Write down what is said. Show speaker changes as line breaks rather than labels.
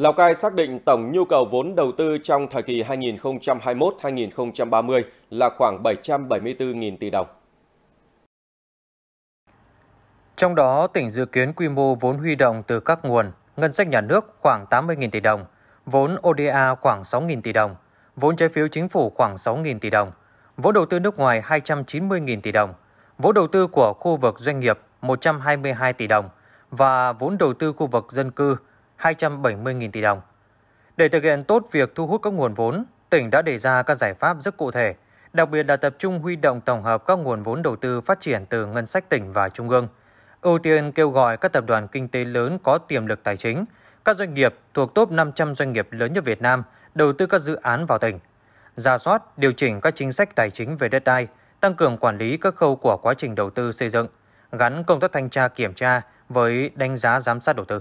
Lào Cai xác định tổng nhu cầu vốn đầu tư trong thời kỳ 2021-2030
là khoảng 774.000 tỷ đồng. Trong đó, tỉnh dự kiến quy mô vốn huy động từ các nguồn, ngân sách nhà nước khoảng 80.000 tỷ đồng, vốn ODA khoảng 6.000 tỷ đồng, vốn trái phiếu chính phủ khoảng 6.000 tỷ đồng, vốn đầu tư nước ngoài 290.000 tỷ đồng, vốn đầu tư của khu vực doanh nghiệp 122 tỷ đồng và vốn đầu tư khu vực dân cư 270.000 tỷ đồng. Để thực hiện tốt việc thu hút các nguồn vốn, tỉnh đã đề ra các giải pháp rất cụ thể, đặc biệt là tập trung huy động tổng hợp các nguồn vốn đầu tư phát triển từ ngân sách tỉnh và trung ương, ưu tiên kêu gọi các tập đoàn kinh tế lớn có tiềm lực tài chính, các doanh nghiệp thuộc top 500 doanh nghiệp lớn nhất Việt Nam đầu tư các dự án vào tỉnh, ra soát, điều chỉnh các chính sách tài chính về đất đai, tăng cường quản lý các khâu của quá trình đầu tư xây dựng, gắn công tác thanh tra kiểm tra với đánh giá giám sát đầu tư.